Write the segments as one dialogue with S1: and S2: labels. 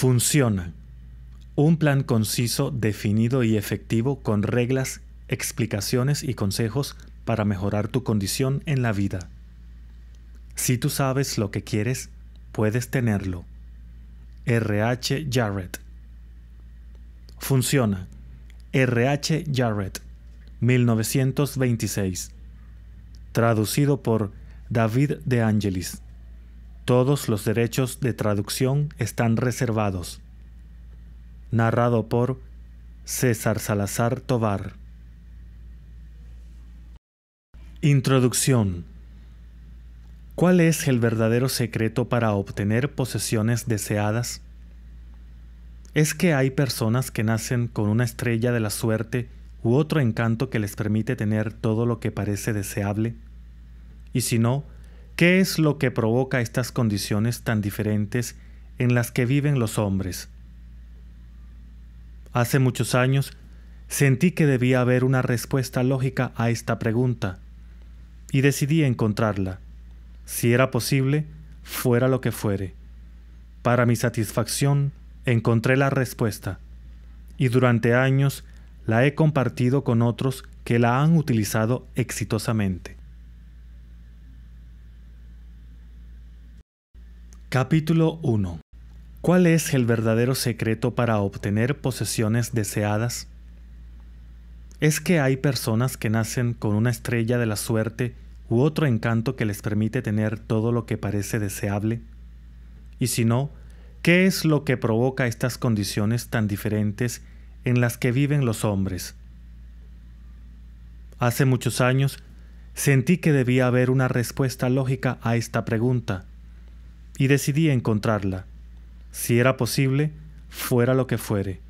S1: Funciona. Un plan conciso, definido y efectivo con reglas, explicaciones y consejos para mejorar tu condición en la vida. Si tú sabes lo que quieres, puedes tenerlo. RH Jarrett. Funciona. RH Jarrett, 1926. Traducido por David De Angelis. Todos los derechos de traducción están reservados. Narrado por César Salazar Tovar. Introducción. ¿Cuál es el verdadero secreto para obtener posesiones deseadas? ¿Es que hay personas que nacen con una estrella de la suerte u otro encanto que les permite tener todo lo que parece deseable? Y si no, ¿Qué es lo que provoca estas condiciones tan diferentes en las que viven los hombres? Hace muchos años sentí que debía haber una respuesta lógica a esta pregunta y decidí encontrarla. Si era posible, fuera lo que fuere. Para mi satisfacción, encontré la respuesta y durante años la he compartido con otros que la han utilizado exitosamente. Capítulo 1. ¿Cuál es el verdadero secreto para obtener posesiones deseadas? ¿Es que hay personas que nacen con una estrella de la suerte u otro encanto que les permite tener todo lo que parece deseable? Y si no, ¿qué es lo que provoca estas condiciones tan diferentes en las que viven los hombres? Hace muchos años, sentí que debía haber una respuesta lógica a esta pregunta y decidí encontrarla, si era posible, fuera lo que fuere.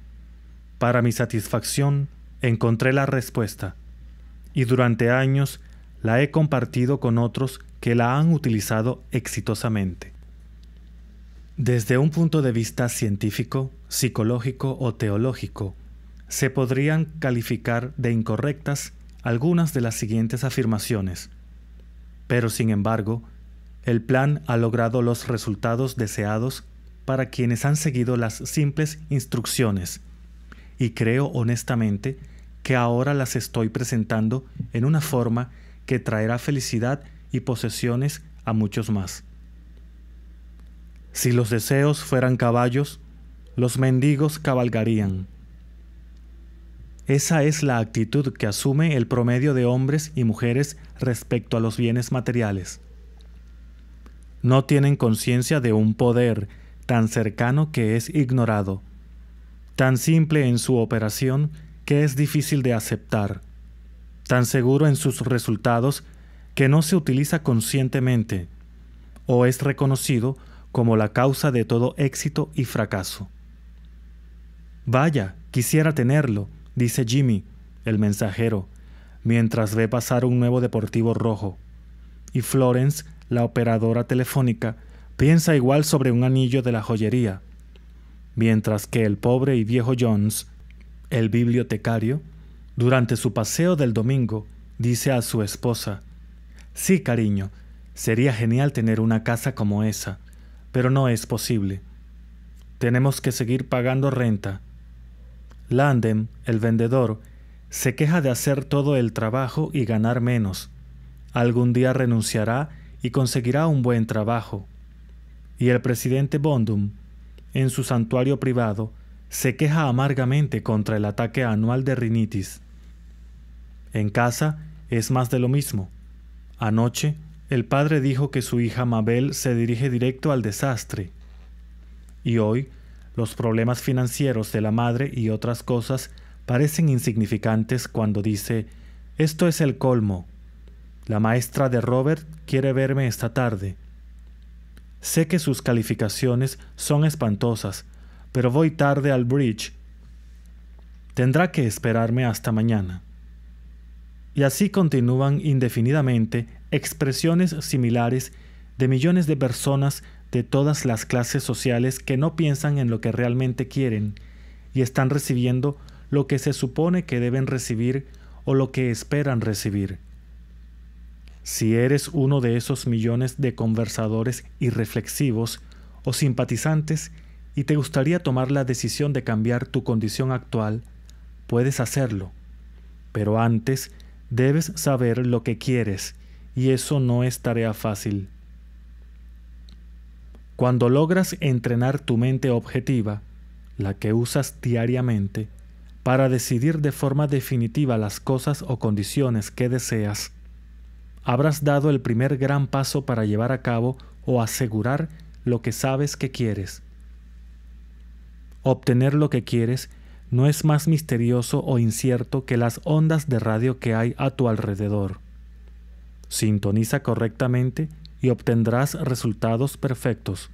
S1: Para mi satisfacción, encontré la respuesta, y durante años la he compartido con otros que la han utilizado exitosamente. Desde un punto de vista científico, psicológico o teológico, se podrían calificar de incorrectas algunas de las siguientes afirmaciones, pero sin embargo, el plan ha logrado los resultados deseados para quienes han seguido las simples instrucciones y creo honestamente que ahora las estoy presentando en una forma que traerá felicidad y posesiones a muchos más. Si los deseos fueran caballos, los mendigos cabalgarían. Esa es la actitud que asume el promedio de hombres y mujeres respecto a los bienes materiales. No tienen conciencia de un poder tan cercano que es ignorado, tan simple en su operación que es difícil de aceptar, tan seguro en sus resultados que no se utiliza conscientemente, o es reconocido como la causa de todo éxito y fracaso. Vaya, quisiera tenerlo, dice Jimmy, el mensajero, mientras ve pasar un nuevo deportivo rojo. Y Florence la operadora telefónica piensa igual sobre un anillo de la joyería, mientras que el pobre y viejo Jones, el bibliotecario, durante su paseo del domingo, dice a su esposa, Sí, cariño, sería genial tener una casa como esa, pero no es posible. Tenemos que seguir pagando renta. Landem, el vendedor, se queja de hacer todo el trabajo y ganar menos. Algún día renunciará y conseguirá un buen trabajo. Y el presidente Bondum, en su santuario privado, se queja amargamente contra el ataque anual de rinitis. En casa es más de lo mismo. Anoche, el padre dijo que su hija Mabel se dirige directo al desastre. Y hoy, los problemas financieros de la madre y otras cosas parecen insignificantes cuando dice, esto es el colmo, la maestra de Robert quiere verme esta tarde. Sé que sus calificaciones son espantosas, pero voy tarde al bridge. Tendrá que esperarme hasta mañana. Y así continúan indefinidamente expresiones similares de millones de personas de todas las clases sociales que no piensan en lo que realmente quieren y están recibiendo lo que se supone que deben recibir o lo que esperan recibir. Si eres uno de esos millones de conversadores irreflexivos o simpatizantes y te gustaría tomar la decisión de cambiar tu condición actual, puedes hacerlo. Pero antes, debes saber lo que quieres, y eso no es tarea fácil. Cuando logras entrenar tu mente objetiva, la que usas diariamente, para decidir de forma definitiva las cosas o condiciones que deseas, habrás dado el primer gran paso para llevar a cabo o asegurar lo que sabes que quieres. Obtener lo que quieres no es más misterioso o incierto que las ondas de radio que hay a tu alrededor. Sintoniza correctamente y obtendrás resultados perfectos.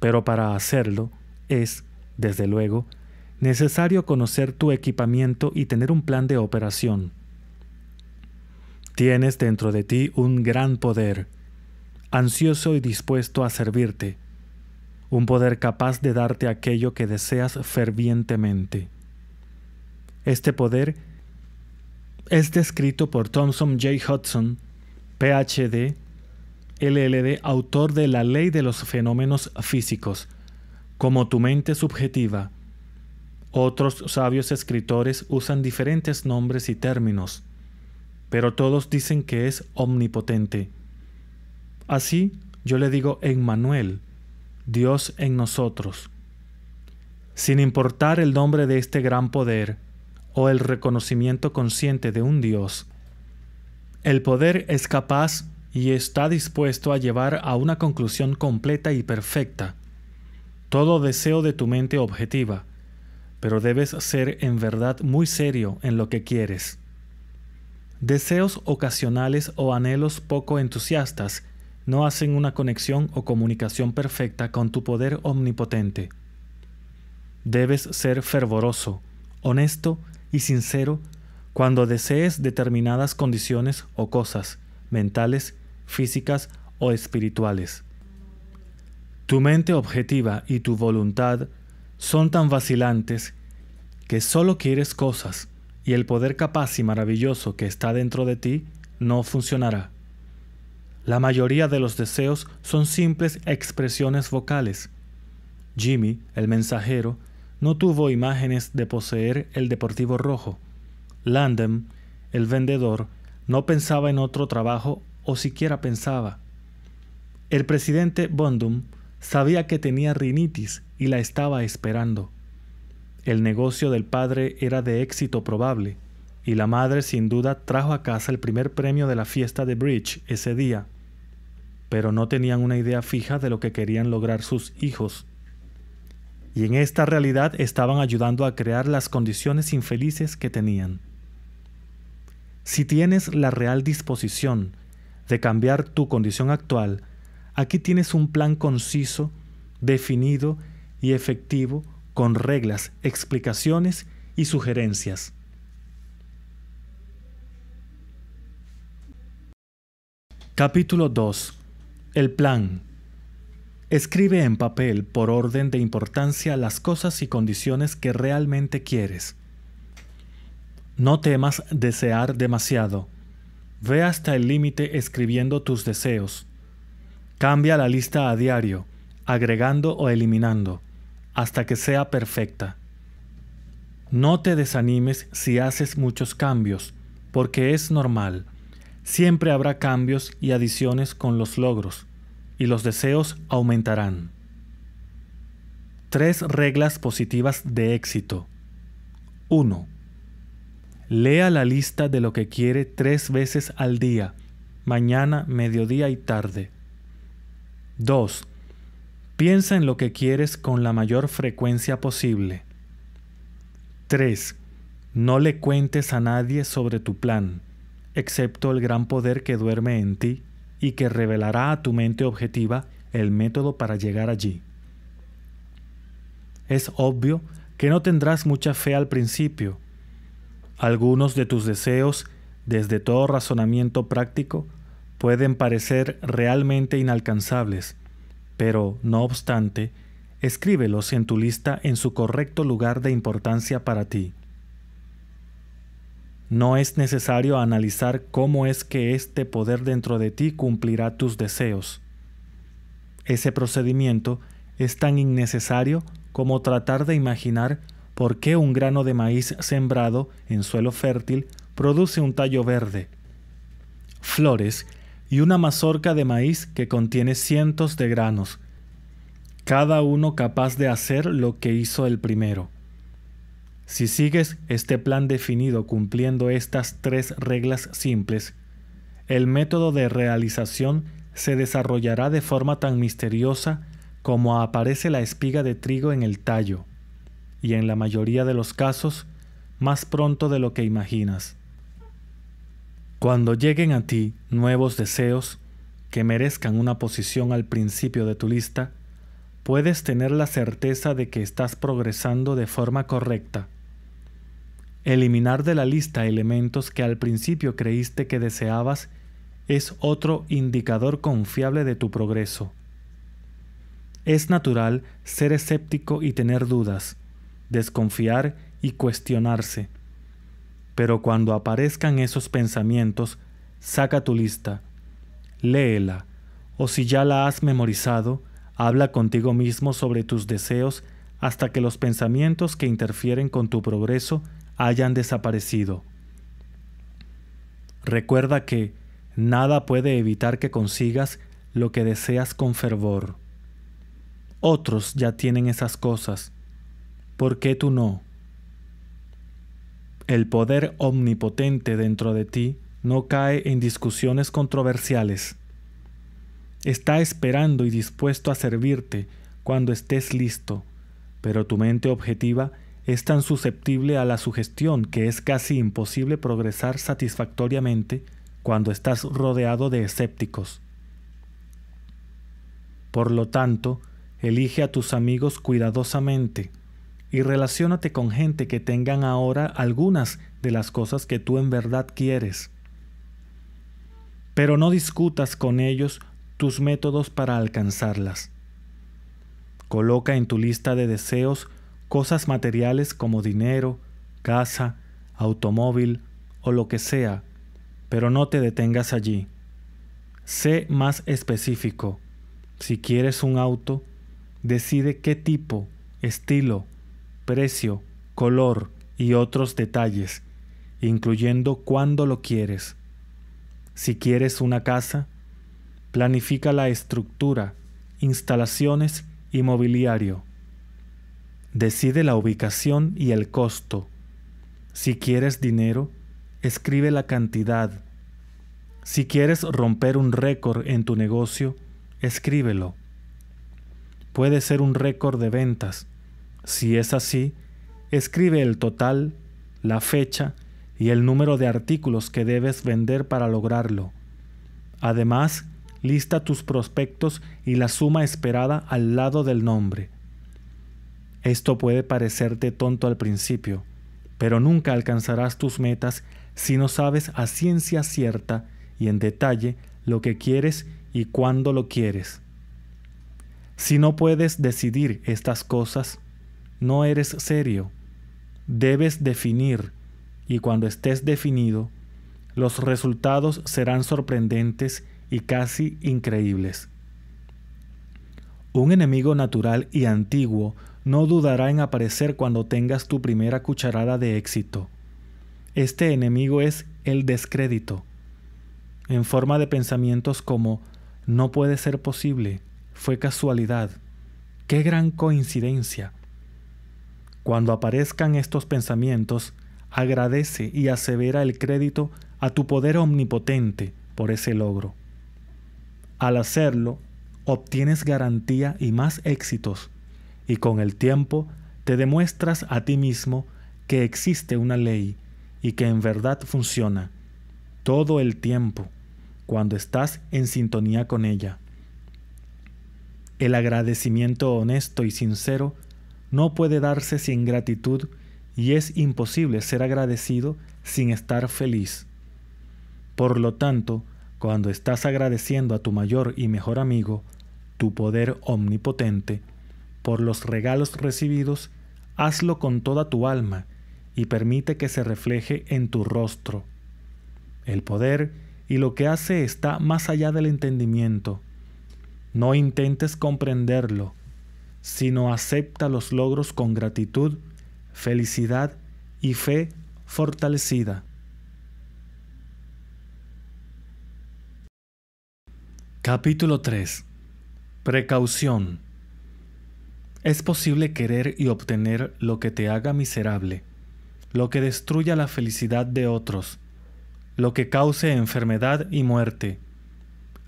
S1: Pero para hacerlo es, desde luego, necesario conocer tu equipamiento y tener un plan de operación. Tienes dentro de ti un gran poder, ansioso y dispuesto a servirte, un poder capaz de darte aquello que deseas fervientemente. Este poder es descrito por Thomson J. Hudson, PhD, LLD, autor de La Ley de los Fenómenos Físicos, como tu mente subjetiva. Otros sabios escritores usan diferentes nombres y términos pero todos dicen que es omnipotente. Así yo le digo en Manuel, Dios en nosotros. Sin importar el nombre de este gran poder o el reconocimiento consciente de un Dios, el poder es capaz y está dispuesto a llevar a una conclusión completa y perfecta todo deseo de tu mente objetiva, pero debes ser en verdad muy serio en lo que quieres. Deseos ocasionales o anhelos poco entusiastas no hacen una conexión o comunicación perfecta con tu poder omnipotente. Debes ser fervoroso, honesto y sincero cuando desees determinadas condiciones o cosas, mentales, físicas o espirituales. Tu mente objetiva y tu voluntad son tan vacilantes que solo quieres cosas, y el poder capaz y maravilloso que está dentro de ti no funcionará. La mayoría de los deseos son simples expresiones vocales. Jimmy, el mensajero, no tuvo imágenes de poseer el Deportivo Rojo. Landem, el vendedor, no pensaba en otro trabajo o siquiera pensaba. El presidente Bondum sabía que tenía rinitis y la estaba esperando. El negocio del padre era de éxito probable, y la madre sin duda trajo a casa el primer premio de la fiesta de bridge ese día. Pero no tenían una idea fija de lo que querían lograr sus hijos. Y en esta realidad estaban ayudando a crear las condiciones infelices que tenían. Si tienes la real disposición de cambiar tu condición actual, aquí tienes un plan conciso, definido y efectivo con reglas, explicaciones y sugerencias. Capítulo 2. El plan. Escribe en papel por orden de importancia las cosas y condiciones que realmente quieres. No temas desear demasiado. Ve hasta el límite escribiendo tus deseos. Cambia la lista a diario, agregando o eliminando hasta que sea perfecta. No te desanimes si haces muchos cambios, porque es normal. Siempre habrá cambios y adiciones con los logros, y los deseos aumentarán. Tres reglas positivas de éxito. 1. Lea la lista de lo que quiere tres veces al día, mañana, mediodía y tarde. 2. Piensa en lo que quieres con la mayor frecuencia posible. 3. No le cuentes a nadie sobre tu plan, excepto el gran poder que duerme en ti y que revelará a tu mente objetiva el método para llegar allí. Es obvio que no tendrás mucha fe al principio. Algunos de tus deseos, desde todo razonamiento práctico, pueden parecer realmente inalcanzables, pero, no obstante, escríbelos en tu lista en su correcto lugar de importancia para ti. No es necesario analizar cómo es que este poder dentro de ti cumplirá tus deseos. Ese procedimiento es tan innecesario como tratar de imaginar por qué un grano de maíz sembrado en suelo fértil produce un tallo verde. Flores y una mazorca de maíz que contiene cientos de granos, cada uno capaz de hacer lo que hizo el primero. Si sigues este plan definido cumpliendo estas tres reglas simples, el método de realización se desarrollará de forma tan misteriosa como aparece la espiga de trigo en el tallo, y en la mayoría de los casos, más pronto de lo que imaginas. Cuando lleguen a ti nuevos deseos que merezcan una posición al principio de tu lista, puedes tener la certeza de que estás progresando de forma correcta. Eliminar de la lista elementos que al principio creíste que deseabas es otro indicador confiable de tu progreso. Es natural ser escéptico y tener dudas, desconfiar y cuestionarse pero cuando aparezcan esos pensamientos, saca tu lista, léela, o si ya la has memorizado, habla contigo mismo sobre tus deseos hasta que los pensamientos que interfieren con tu progreso hayan desaparecido. Recuerda que nada puede evitar que consigas lo que deseas con fervor. Otros ya tienen esas cosas. ¿Por qué tú no? El poder omnipotente dentro de ti no cae en discusiones controversiales. Está esperando y dispuesto a servirte cuando estés listo, pero tu mente objetiva es tan susceptible a la sugestión que es casi imposible progresar satisfactoriamente cuando estás rodeado de escépticos. Por lo tanto, elige a tus amigos cuidadosamente, y relaciónate con gente que tengan ahora algunas de las cosas que tú en verdad quieres. Pero no discutas con ellos tus métodos para alcanzarlas. Coloca en tu lista de deseos cosas materiales como dinero, casa, automóvil o lo que sea, pero no te detengas allí. Sé más específico. Si quieres un auto, decide qué tipo, estilo, precio, color y otros detalles, incluyendo cuándo lo quieres. Si quieres una casa, planifica la estructura, instalaciones y mobiliario. Decide la ubicación y el costo. Si quieres dinero, escribe la cantidad. Si quieres romper un récord en tu negocio, escríbelo. Puede ser un récord de ventas, si es así, escribe el total, la fecha y el número de artículos que debes vender para lograrlo. Además, lista tus prospectos y la suma esperada al lado del nombre. Esto puede parecerte tonto al principio, pero nunca alcanzarás tus metas si no sabes a ciencia cierta y en detalle lo que quieres y cuándo lo quieres. Si no puedes decidir estas cosas, no eres serio. Debes definir y cuando estés definido, los resultados serán sorprendentes y casi increíbles. Un enemigo natural y antiguo no dudará en aparecer cuando tengas tu primera cucharada de éxito. Este enemigo es el descrédito, en forma de pensamientos como no puede ser posible, fue casualidad, qué gran coincidencia, cuando aparezcan estos pensamientos, agradece y asevera el crédito a tu poder omnipotente por ese logro. Al hacerlo, obtienes garantía y más éxitos, y con el tiempo te demuestras a ti mismo que existe una ley y que en verdad funciona, todo el tiempo, cuando estás en sintonía con ella. El agradecimiento honesto y sincero no puede darse sin gratitud y es imposible ser agradecido sin estar feliz. Por lo tanto, cuando estás agradeciendo a tu mayor y mejor amigo, tu poder omnipotente, por los regalos recibidos, hazlo con toda tu alma y permite que se refleje en tu rostro. El poder y lo que hace está más allá del entendimiento. No intentes comprenderlo, sino acepta los logros con gratitud, felicidad y fe fortalecida. Capítulo 3. Precaución. Es posible querer y obtener lo que te haga miserable, lo que destruya la felicidad de otros, lo que cause enfermedad y muerte,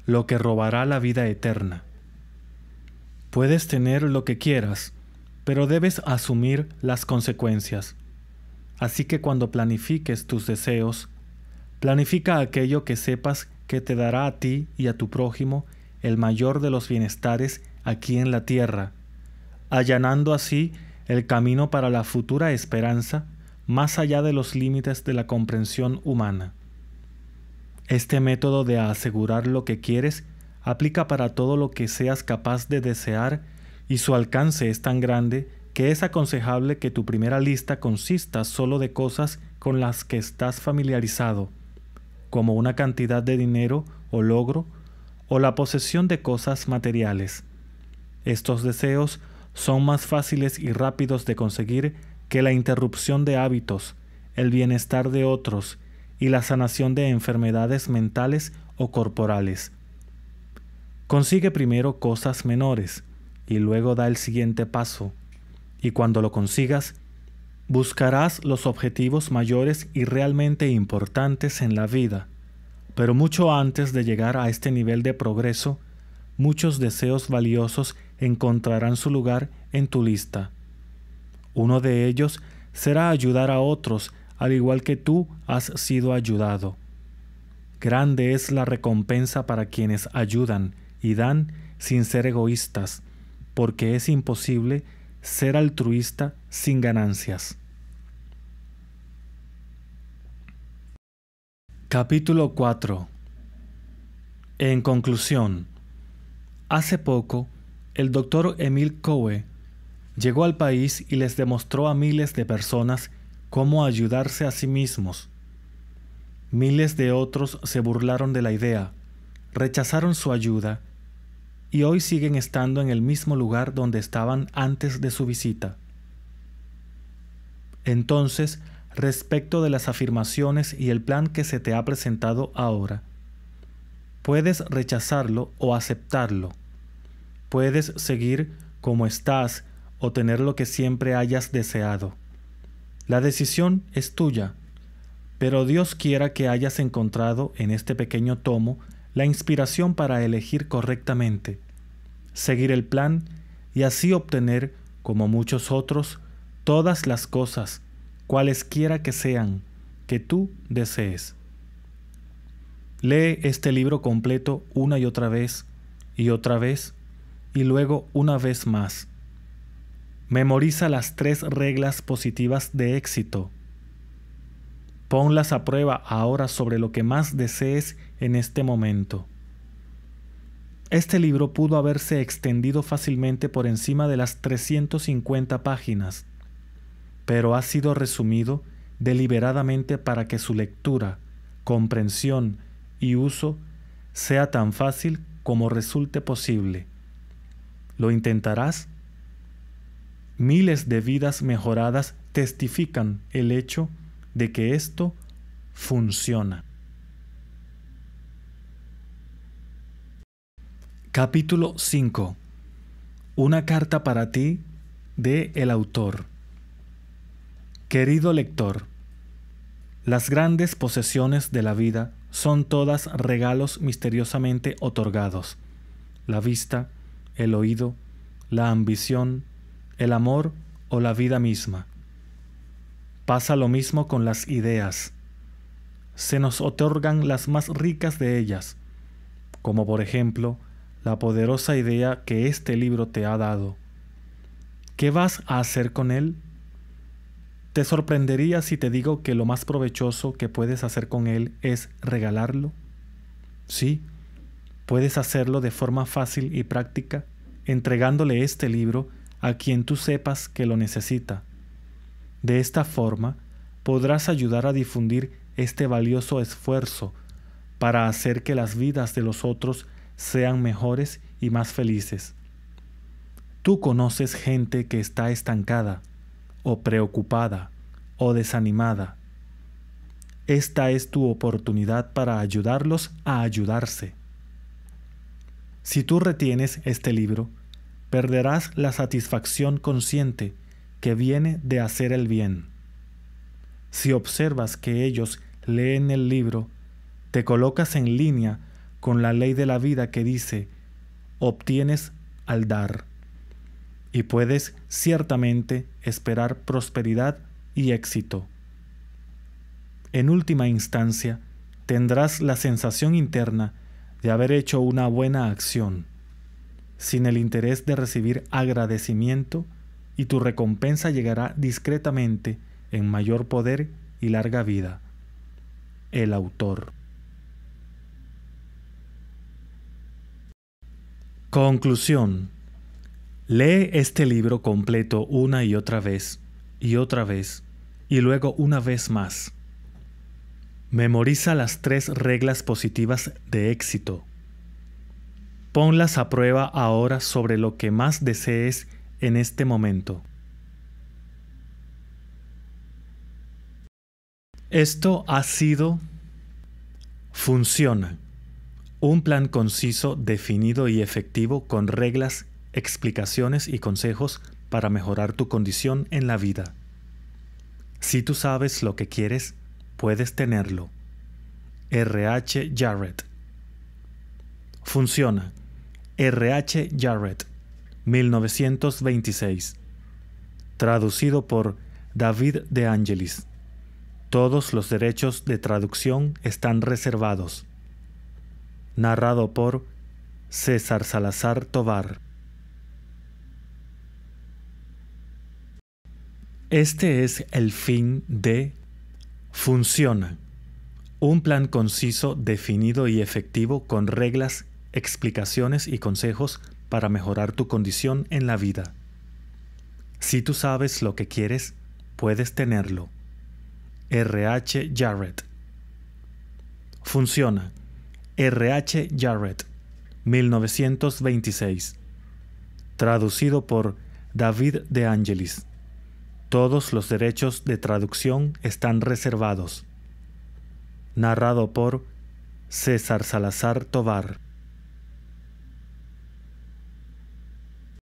S1: lo que robará la vida eterna. Puedes tener lo que quieras, pero debes asumir las consecuencias. Así que cuando planifiques tus deseos, planifica aquello que sepas que te dará a ti y a tu prójimo el mayor de los bienestares aquí en la tierra, allanando así el camino para la futura esperanza más allá de los límites de la comprensión humana. Este método de asegurar lo que quieres aplica para todo lo que seas capaz de desear y su alcance es tan grande que es aconsejable que tu primera lista consista solo de cosas con las que estás familiarizado, como una cantidad de dinero o logro o la posesión de cosas materiales. Estos deseos son más fáciles y rápidos de conseguir que la interrupción de hábitos, el bienestar de otros y la sanación de enfermedades mentales o corporales. Consigue primero cosas menores y luego da el siguiente paso. Y cuando lo consigas, buscarás los objetivos mayores y realmente importantes en la vida. Pero mucho antes de llegar a este nivel de progreso, muchos deseos valiosos encontrarán su lugar en tu lista. Uno de ellos será ayudar a otros, al igual que tú has sido ayudado. Grande es la recompensa para quienes ayudan, y dan sin ser egoístas, porque es imposible ser altruista sin ganancias. Capítulo 4 En conclusión, hace poco, el doctor Emil Coe llegó al país y les demostró a miles de personas cómo ayudarse a sí mismos. Miles de otros se burlaron de la idea, rechazaron su ayuda y hoy siguen estando en el mismo lugar donde estaban antes de su visita. Entonces, respecto de las afirmaciones y el plan que se te ha presentado ahora, puedes rechazarlo o aceptarlo. Puedes seguir como estás o tener lo que siempre hayas deseado. La decisión es tuya, pero Dios quiera que hayas encontrado en este pequeño tomo la inspiración para elegir correctamente seguir el plan y así obtener, como muchos otros, todas las cosas, cualesquiera que sean, que tú desees. Lee este libro completo una y otra vez, y otra vez, y luego una vez más. Memoriza las tres reglas positivas de éxito. Ponlas a prueba ahora sobre lo que más desees en este momento. Este libro pudo haberse extendido fácilmente por encima de las 350 páginas, pero ha sido resumido deliberadamente para que su lectura, comprensión y uso sea tan fácil como resulte posible. ¿Lo intentarás? Miles de vidas mejoradas testifican el hecho de que esto funciona. Capítulo 5. Una carta para ti de el autor. Querido lector, las grandes posesiones de la vida son todas regalos misteriosamente otorgados. La vista, el oído, la ambición, el amor o la vida misma. Pasa lo mismo con las ideas. Se nos otorgan las más ricas de ellas, como por ejemplo la poderosa idea que este libro te ha dado. ¿Qué vas a hacer con él? ¿Te sorprendería si te digo que lo más provechoso que puedes hacer con él es regalarlo? Sí, puedes hacerlo de forma fácil y práctica, entregándole este libro a quien tú sepas que lo necesita. De esta forma, podrás ayudar a difundir este valioso esfuerzo para hacer que las vidas de los otros sean mejores y más felices. Tú conoces gente que está estancada, o preocupada, o desanimada. Esta es tu oportunidad para ayudarlos a ayudarse. Si tú retienes este libro, perderás la satisfacción consciente que viene de hacer el bien. Si observas que ellos leen el libro, te colocas en línea con la ley de la vida que dice, obtienes al dar y puedes ciertamente esperar prosperidad y éxito. En última instancia, tendrás la sensación interna de haber hecho una buena acción, sin el interés de recibir agradecimiento, y tu recompensa llegará discretamente en mayor poder y larga vida. El autor. Conclusión. Lee este libro completo una y otra vez, y otra vez, y luego una vez más. Memoriza las tres reglas positivas de éxito. Ponlas a prueba ahora sobre lo que más desees en este momento. Esto ha sido Funciona. Un plan conciso, definido y efectivo con reglas, explicaciones y consejos para mejorar tu condición en la vida. Si tú sabes lo que quieres, puedes tenerlo. RH Jarrett. Funciona. RH Jarrett, 1926. Traducido por David De Angelis. Todos los derechos de traducción están reservados narrado por César Salazar Tovar. Este es el fin de Funciona. Un plan conciso, definido y efectivo con reglas, explicaciones y consejos para mejorar tu condición en la vida. Si tú sabes lo que quieres, puedes tenerlo. R.H. Jarrett. Funciona. R.H. Jarrett, 1926. Traducido por David De Angelis. Todos los derechos de traducción están reservados. Narrado por César Salazar Tovar.